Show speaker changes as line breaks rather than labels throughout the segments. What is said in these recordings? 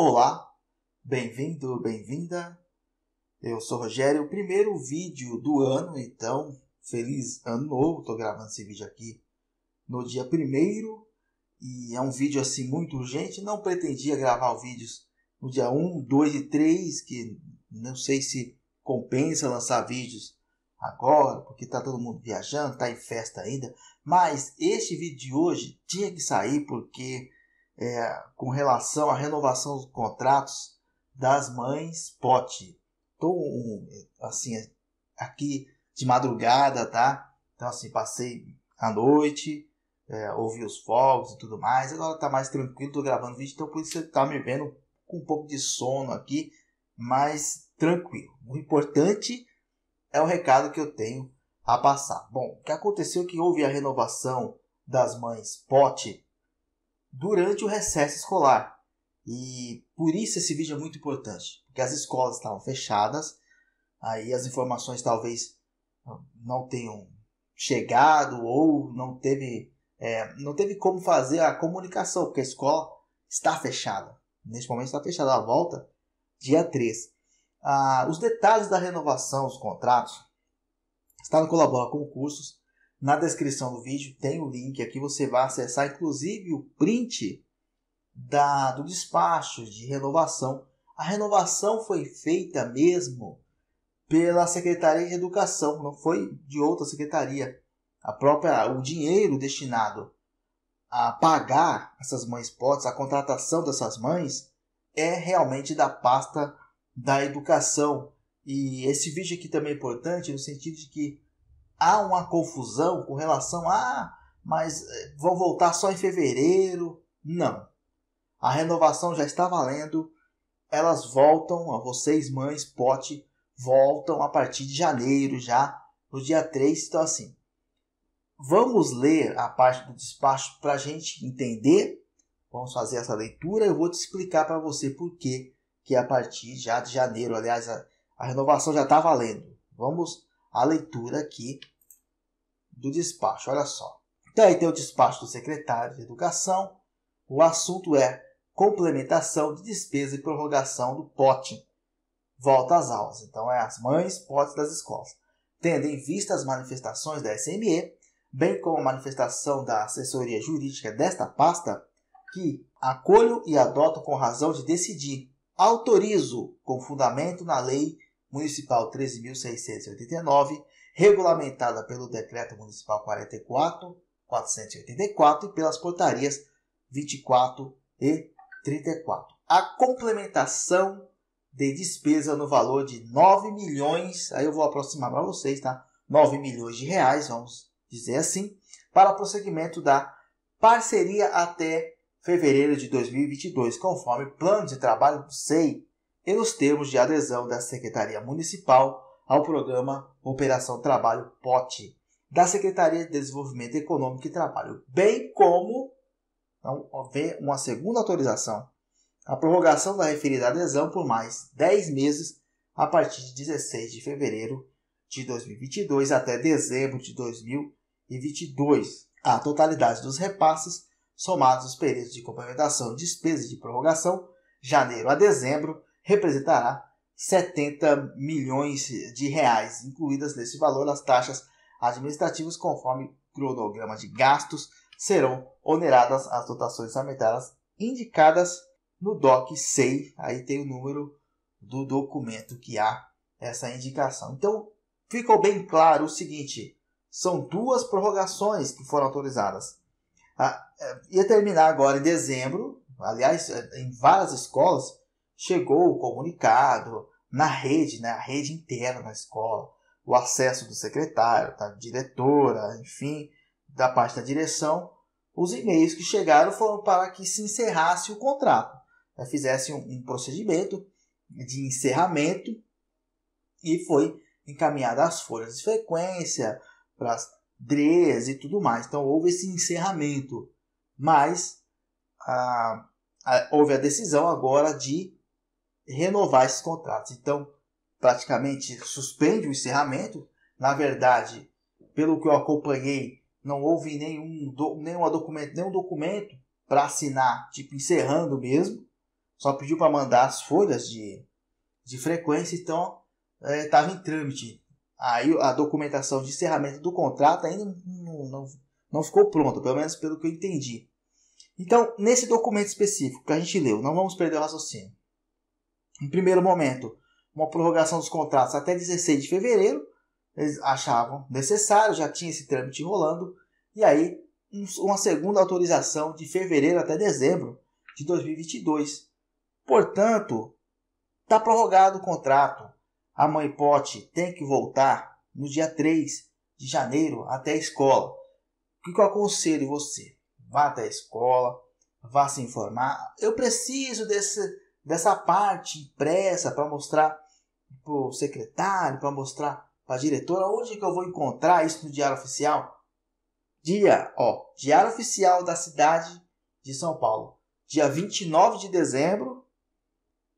Olá, bem-vindo, bem-vinda. Eu sou Rogério, primeiro vídeo do ano, então feliz ano novo. Estou gravando esse vídeo aqui no dia primeiro e é um vídeo assim muito urgente. Não pretendia gravar vídeos no dia 1, 2 e 3, que não sei se compensa lançar vídeos agora, porque está todo mundo viajando, está em festa ainda. Mas este vídeo de hoje tinha que sair porque é, com relação à renovação dos contratos das mães POT. Tô um, assim, aqui de madrugada, tá? Então, assim, passei a noite, é, ouvi os fogos e tudo mais. Agora tá mais tranquilo, tô gravando vídeo, então por isso você tá me vendo com um pouco de sono aqui, mas tranquilo. O importante é o recado que eu tenho a passar. Bom, o que aconteceu é que houve a renovação das mães POT durante o recesso escolar. E por isso esse vídeo é muito importante, porque as escolas estavam fechadas, aí as informações talvez não tenham chegado ou não teve, é, não teve como fazer a comunicação, porque a escola está fechada. Neste momento está fechada a volta, dia 3. Ah, os detalhes da renovação dos contratos está no Colabora Concursos. Na descrição do vídeo tem o link aqui, você vai acessar inclusive o print da, do despacho de renovação. A renovação foi feita mesmo pela Secretaria de Educação, não foi de outra secretaria. A própria, o dinheiro destinado a pagar essas mães potes, a contratação dessas mães, é realmente da pasta da educação. E esse vídeo aqui também é importante no sentido de que há uma confusão com relação a, ah, mas eh, vão voltar só em fevereiro. Não. A renovação já está valendo. Elas voltam, a vocês, mães, pote, voltam a partir de janeiro já, no dia 3. Então, assim, vamos ler a parte do despacho para a gente entender. Vamos fazer essa leitura. Eu vou te explicar para você por que a partir já de janeiro, aliás, a, a renovação já está valendo. Vamos a leitura aqui do despacho. Olha só. Então, aí tem o despacho do secretário de Educação. O assunto é complementação de despesa e prorrogação do pote. Volta às aulas. Então, é as mães potes das escolas. Tendo em vista as manifestações da SME, bem como a manifestação da assessoria jurídica desta pasta, que acolho e adoto com razão de decidir. Autorizo, com fundamento na lei Municipal 13.689, regulamentada pelo Decreto Municipal 44.484 e pelas portarias 24 e 34. A complementação de despesa no valor de 9 milhões, aí eu vou aproximar para vocês, tá? 9 milhões de reais, vamos dizer assim, para prosseguimento da parceria até fevereiro de 2022, conforme plano de trabalho do SEI e nos termos de adesão da Secretaria Municipal ao programa Operação Trabalho POTE da Secretaria de Desenvolvimento Econômico e Trabalho, bem como então, haver uma segunda autorização, a prorrogação da referida adesão por mais 10 meses a partir de 16 de fevereiro de 2022 até dezembro de 2022. A totalidade dos repasses, somados os períodos de complementação, despesas de prorrogação, janeiro a dezembro, representará 70 milhões de reais, incluídas nesse valor as taxas administrativas conforme cronograma de gastos, serão oneradas as dotações orçamentárias indicadas no DOC 6, aí tem o número do documento que há essa indicação. Então, ficou bem claro o seguinte, são duas prorrogações que foram autorizadas. Ah, eh, ia terminar agora em dezembro, aliás, eh, em várias escolas, chegou o comunicado na rede, na né, rede interna da escola, o acesso do secretário, da diretora, enfim, da parte da direção, os e-mails que chegaram foram para que se encerrasse o contrato, né, fizesse um, um procedimento de encerramento e foi encaminhada às folhas de frequência, para as DREs e tudo mais. Então houve esse encerramento, mas ah, houve a decisão agora de renovar esses contratos. Então, praticamente suspende o encerramento. Na verdade, pelo que eu acompanhei, não houve nenhum, do, nenhuma documento, nenhum documento para assinar, tipo encerrando mesmo. Só pediu para mandar as folhas de, de frequência, então estava é, em trâmite. Aí a documentação de encerramento do contrato ainda não, não, não ficou pronta, pelo menos pelo que eu entendi. Então, nesse documento específico que a gente leu, não vamos perder o raciocínio em primeiro momento, uma prorrogação dos contratos até 16 de fevereiro. Eles achavam necessário, já tinha esse trâmite rolando. E aí, um, uma segunda autorização de fevereiro até dezembro de 2022. Portanto, está prorrogado o contrato. A mãe Pote tem que voltar no dia 3 de janeiro até a escola. O que eu aconselho você? Vá até a escola, vá se informar. Eu preciso desse dessa parte impressa para mostrar para o secretário, para mostrar para a diretora, onde que eu vou encontrar isso no Diário Oficial? Dia, ó, Diário Oficial da cidade de São Paulo, dia 29 de dezembro,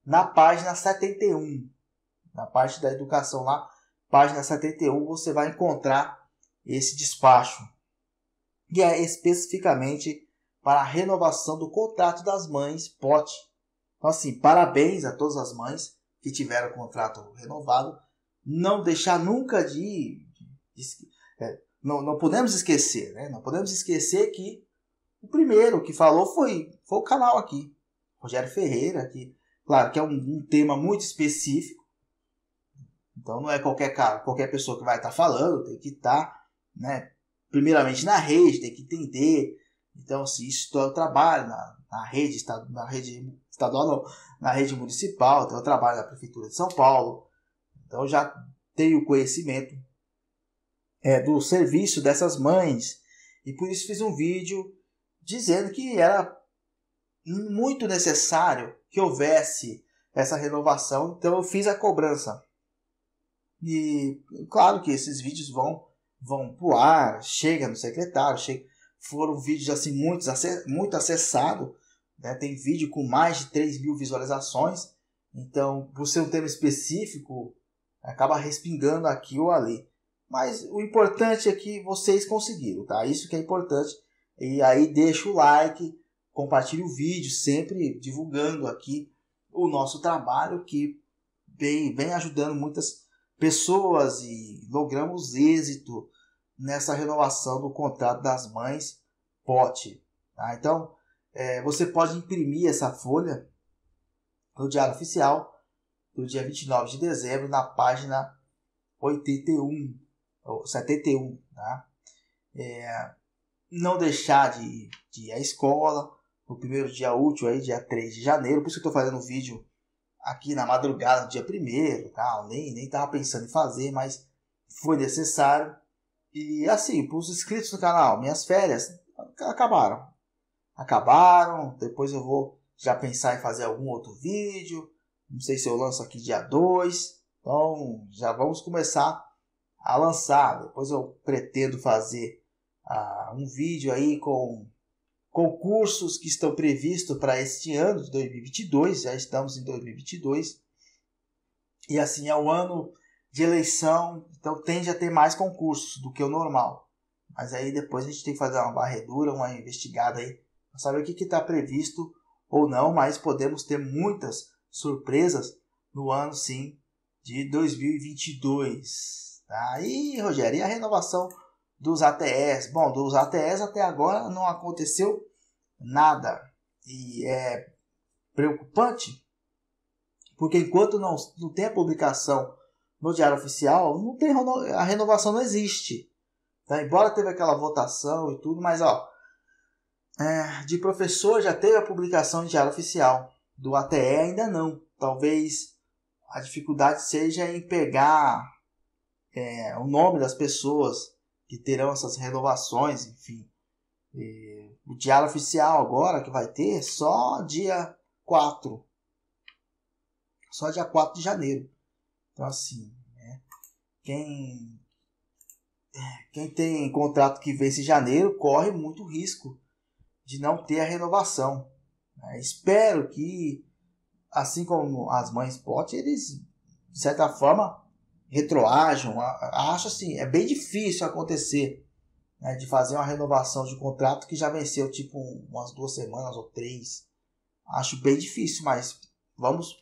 na página 71, na parte da educação lá, página 71, você vai encontrar esse despacho, que é especificamente para a renovação do contrato das mães POT então, assim, parabéns a todas as mães que tiveram o contrato renovado. Não deixar nunca de. de, de é, não, não podemos esquecer, né? Não podemos esquecer que o primeiro que falou foi, foi o canal aqui, Rogério Ferreira, que, claro, que é um, um tema muito específico. Então não é qualquer cara, qualquer pessoa que vai estar tá falando, tem que estar, tá, né? Primeiramente na rede, tem que entender então, se assim, isso é o então, trabalho na, na rede, na rede estadual, não, na rede municipal, então eu trabalho na Prefeitura de São Paulo, então já tenho conhecimento é, do serviço dessas mães. E por isso fiz um vídeo dizendo que era muito necessário que houvesse essa renovação, então eu fiz a cobrança. E claro que esses vídeos vão vão pro ar, chega no secretário, chega foram vídeos assim muito, muito acessados. Né? Tem vídeo com mais de 3 mil visualizações. Então, por ser um tema específico, acaba respingando aqui ou ali. Mas o importante é que vocês conseguiram, tá? Isso que é importante. E aí deixa o like, compartilhe o vídeo, sempre divulgando aqui o nosso trabalho que vem, vem ajudando muitas pessoas e logramos êxito nessa renovação do contrato das mães pote. Tá? Então, é, você pode imprimir essa folha no Diário Oficial do dia 29 de dezembro, na página 81, ou 71. Tá? É, não deixar de, de ir à escola no primeiro dia útil, aí, dia 3 de janeiro, por isso que eu estou fazendo o vídeo aqui na madrugada no dia 1 tal, tá? nem estava pensando em fazer, mas foi necessário e assim, para os inscritos do canal, minhas férias acabaram. Acabaram, depois eu vou já pensar em fazer algum outro vídeo. Não sei se eu lanço aqui dia 2. Então já vamos começar a lançar. Depois eu pretendo fazer uh, um vídeo aí com concursos que estão previstos para este ano de 2022. Já estamos em 2022. E assim é um ano de eleição, então tende a ter mais concursos do que o normal. Mas aí depois a gente tem que fazer uma varredura, uma investigada aí, para saber o que está previsto ou não, mas podemos ter muitas surpresas no ano sim de 2022. Aí, tá? Rogério, e a renovação dos ATS? Bom, dos ATS até agora não aconteceu nada. E é preocupante, porque enquanto não, não tem a publicação no Diário Oficial, não tem a renovação não existe. Tá? Embora teve aquela votação e tudo, mas ó, é, de professor já teve a publicação em Diário Oficial, do ATE ainda não. Talvez a dificuldade seja em pegar é, o nome das pessoas que terão essas renovações, enfim. E, o diário oficial agora que vai ter só dia 4. Só dia 4 de janeiro. Então, assim, né? quem, é, quem tem contrato que vence em janeiro corre muito risco de não ter a renovação. Né? Espero que, assim como as mães Pot, eles, de certa forma, retroajam. Acho assim, é bem difícil acontecer né, de fazer uma renovação de contrato que já venceu tipo umas duas semanas ou três. Acho bem difícil, mas vamos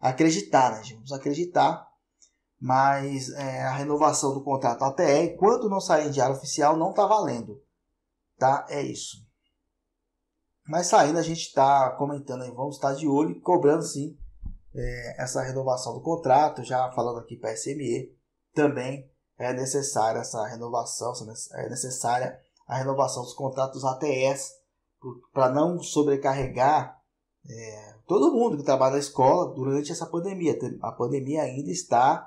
acreditar, né? Vamos acreditar mas é, a renovação do contrato até enquanto não sair em diário oficial, não está valendo. Tá? É isso. Mas saindo, a gente está comentando aí, vamos estar tá de olho cobrando sim é, essa renovação do contrato. Já falando aqui para a SME, também é necessária essa renovação, é necessária a renovação dos contratos ATS para não sobrecarregar é, todo mundo que trabalha na escola durante essa pandemia. A pandemia ainda está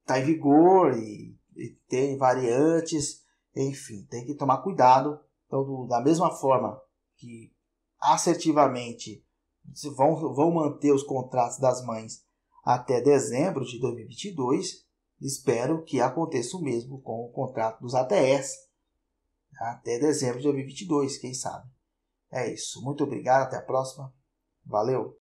está em vigor e, e, tem variantes, enfim, tem que tomar cuidado. Então, do, da mesma forma que assertivamente vão, vão manter os contratos das mães até dezembro de 2022, espero que aconteça o mesmo com o contrato dos ATS tá? até dezembro de 2022, quem sabe. É isso. Muito obrigado, até a próxima. Valeu!